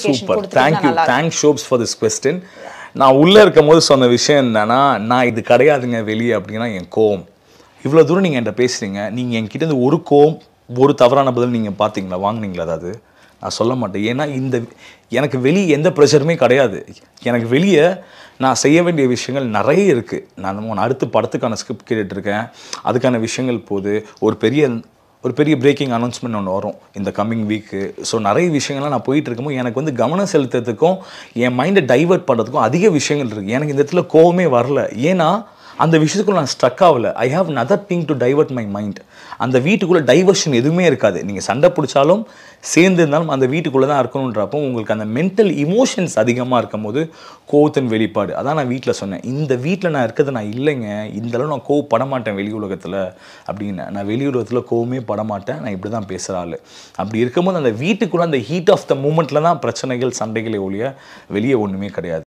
super thank you thank ஷோப்ஸ் for this question நான் உள்ளே இருக்கும் போது சொன்ன விஷயம் என்னென்னா நான் இது கிடையாதுங்க வெளியே அப்படின்னா என் கோவம் இவ்வளோ தூரம் நீங்கள் என்கிட்ட பேசுகிறீங்க நீங்கள் என்கிட்ட ஒரு கோவம் ஒரு தவறான பதில் நீங்கள் பார்த்தீங்களா வாங்கினீங்களா அதாவது நான் சொல்ல மாட்டேன் ஏன்னா இந்த எனக்கு வெளியே எந்த ப்ரெஷருமே கிடையாது எனக்கு வெளியே நான் செய்ய வேண்டிய விஷயங்கள் நிறைய இருக்குது நான் அடுத்து அடுத்த படத்துக்கான ஸ்கிரிப்ட் கேட்டுட்ருக்கேன் அதுக்கான விஷயங்கள் போது ஒரு பெரிய ஒரு பெரிய பிரேக்கிங் அனௌன்ஸ்மெண்ட் ஒன்று வரும் இந்த கம்மிங் வீக்கு ஸோ நிறைய விஷயங்கள்லாம் நான் போயிட்டு இருக்கும்போது எனக்கு வந்து கவனம் செலுத்துறதுக்கும் என் மைண்டை டைவெர்ட் பண்ணுறதுக்கும் அதிக விஷயங்கள் இருக்குது எனக்கு இந்த இடத்துல கோவமே வரல ஏன்னா அந்த விஷயத்துக்குள்ள நான் ஸ்ட்ரக் ஆகல I have another thing to divert my mind அந்த வீட்டுக்குள்ளே டைவர்ஷன் எதுவுமே இருக்காது நீங்கள் சண்டை பிடிச்சாலும் சேர்ந்து இருந்தாலும் அந்த வீட்டுக்குள்ளே தான் இருக்கணுன்றப்போ உங்களுக்கு அந்த மென்டல் இமோஷன்ஸ் அதிகமாக இருக்கும் போது கோவத்தின் வெளிப்பாடு அதான் நான் வீட்டில் சொன்னேன் இந்த வீட்டில் நான் இருக்கிறது நான் இல்லைங்க இந்தளவு நான் கோவப்பட மாட்டேன் வெளி உலகத்தில் அப்படின்னு நான் வெளி உலகத்தில் கோவமே படமாட்டேன் நான் இப்படி தான் பேசுகிற ஆள் அப்படி இருக்கும்போது அந்த வீட்டுக்குள்ளே அந்த ஹீட் ஆஃப் த மூமெண்ட்டில் தான் பிரச்சனைகள் சண்டைகளை ஒழிய வெளியே ஒன்றுமே கிடையாது